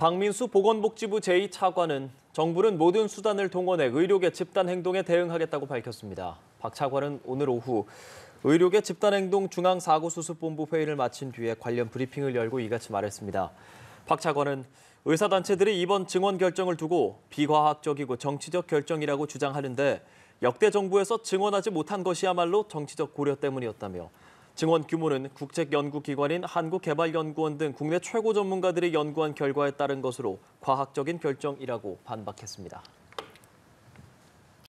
박민수 보건복지부 제2차관은 정부는 모든 수단을 동원해 의료계 집단 행동에 대응하겠다고 밝혔습니다. 박 차관은 오늘 오후 의료계 집단행동 중앙사고수습본부 회의를 마친 뒤에 관련 브리핑을 열고 이같이 말했습니다. 박 차관은 의사단체들이 이번 증원 결정을 두고 비과학적이고 정치적 결정이라고 주장하는데 역대 정부에서 증언하지 못한 것이야말로 정치적 고려 때문이었다며 증원 규모는 국책연구기관인 한국개발연구원 등 국내 최고 전문가들이 연구한 결과에 따른 것으로 과학적인 결정이라고 반박했습니다.